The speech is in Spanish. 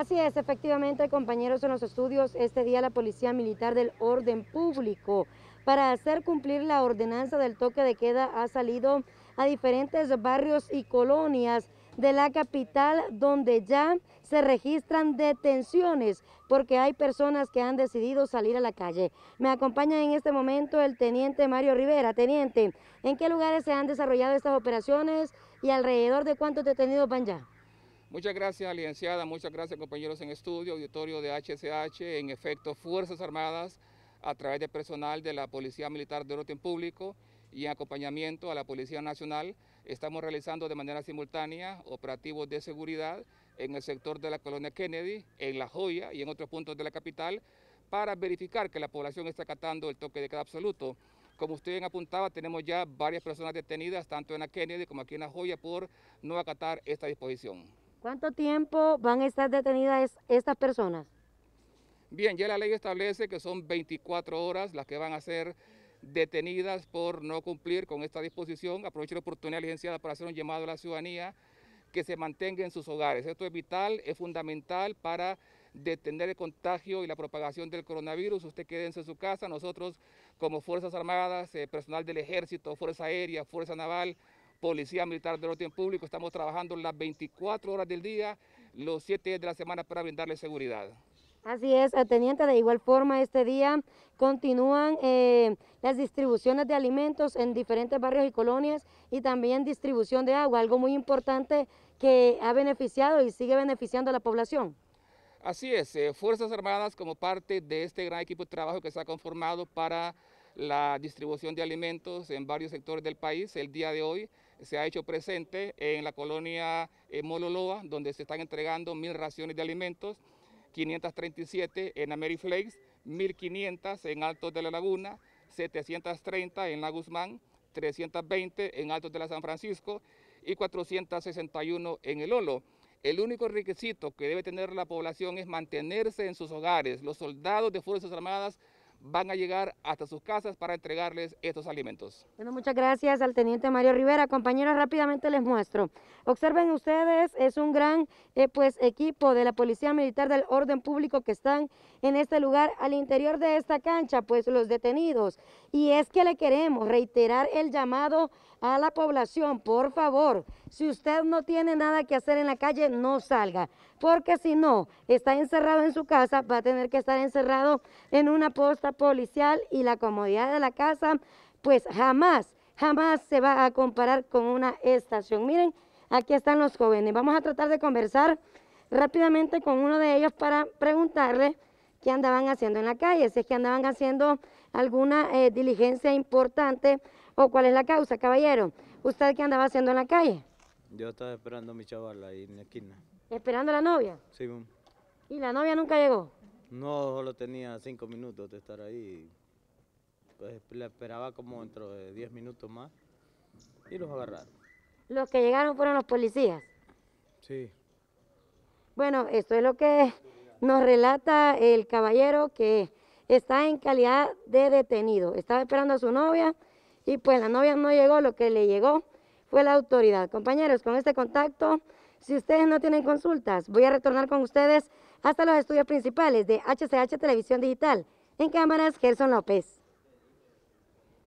Así es, efectivamente, compañeros en los estudios, este día la Policía Militar del Orden Público para hacer cumplir la ordenanza del toque de queda ha salido a diferentes barrios y colonias de la capital donde ya se registran detenciones porque hay personas que han decidido salir a la calle. Me acompaña en este momento el teniente Mario Rivera. Teniente, ¿en qué lugares se han desarrollado estas operaciones y alrededor de cuántos detenidos van ya? Muchas gracias, licenciada, muchas gracias, compañeros en estudio, auditorio de HSH. en efecto, Fuerzas Armadas, a través de personal de la Policía Militar de Orden Público y en acompañamiento a la Policía Nacional, estamos realizando de manera simultánea operativos de seguridad en el sector de la colonia Kennedy, en La Joya y en otros puntos de la capital, para verificar que la población está acatando el toque de queda absoluto. Como usted bien apuntaba, tenemos ya varias personas detenidas, tanto en la Kennedy como aquí en La Joya, por no acatar esta disposición. ¿Cuánto tiempo van a estar detenidas estas personas? Bien, ya la ley establece que son 24 horas las que van a ser detenidas por no cumplir con esta disposición. Aprovecho la oportunidad, licenciada, para hacer un llamado a la ciudadanía que se mantenga en sus hogares. Esto es vital, es fundamental para detener el contagio y la propagación del coronavirus. Usted quédense en su casa. Nosotros, como Fuerzas Armadas, eh, personal del Ejército, Fuerza Aérea, Fuerza Naval, Policía Militar del Orden Público. Estamos trabajando las 24 horas del día, los 7 días de la semana para brindarle seguridad. Así es, eh, teniente, de igual forma este día continúan eh, las distribuciones de alimentos en diferentes barrios y colonias y también distribución de agua, algo muy importante que ha beneficiado y sigue beneficiando a la población. Así es, eh, Fuerzas Armadas como parte de este gran equipo de trabajo que se ha conformado para la distribución de alimentos en varios sectores del país, el día de hoy se ha hecho presente en la colonia eh, Mololoa, donde se están entregando mil raciones de alimentos, 537 en Ameriflakes, 1500 en Altos de la Laguna, 730 en La Guzmán, 320 en Altos de la San Francisco y 461 en El Olo. El único requisito que debe tener la población es mantenerse en sus hogares. Los soldados de Fuerzas Armadas van a llegar hasta sus casas para entregarles estos alimentos. Bueno, muchas gracias al teniente Mario Rivera. Compañeros, rápidamente les muestro. Observen ustedes, es un gran eh, pues, equipo de la Policía Militar del Orden Público que están en este lugar, al interior de esta cancha, pues los detenidos. Y es que le queremos reiterar el llamado a la población, por favor, si usted no tiene nada que hacer en la calle, no salga, porque si no, está encerrado en su casa, va a tener que estar encerrado en una posta policial y la comodidad de la casa, pues jamás, jamás se va a comparar con una estación. Miren, aquí están los jóvenes. Vamos a tratar de conversar rápidamente con uno de ellos para preguntarle qué andaban haciendo en la calle, si es que andaban haciendo alguna eh, diligencia importante o cuál es la causa, caballero. ¿Usted qué andaba haciendo en la calle? Yo estaba esperando a mi chaval ahí en la esquina. ¿Esperando a la novia? Sí. ¿Y la novia nunca llegó? No, solo tenía cinco minutos de estar ahí. Pues le esperaba como dentro de diez minutos más y los agarraron. ¿Los que llegaron fueron los policías? Sí. Bueno, esto es lo que nos relata el caballero que está en calidad de detenido. Estaba esperando a su novia y pues la novia no llegó, lo que le llegó fue la autoridad. Compañeros, con este contacto... Si ustedes no tienen consultas, voy a retornar con ustedes hasta los estudios principales de HCH Televisión Digital. En cámaras, Gerson López.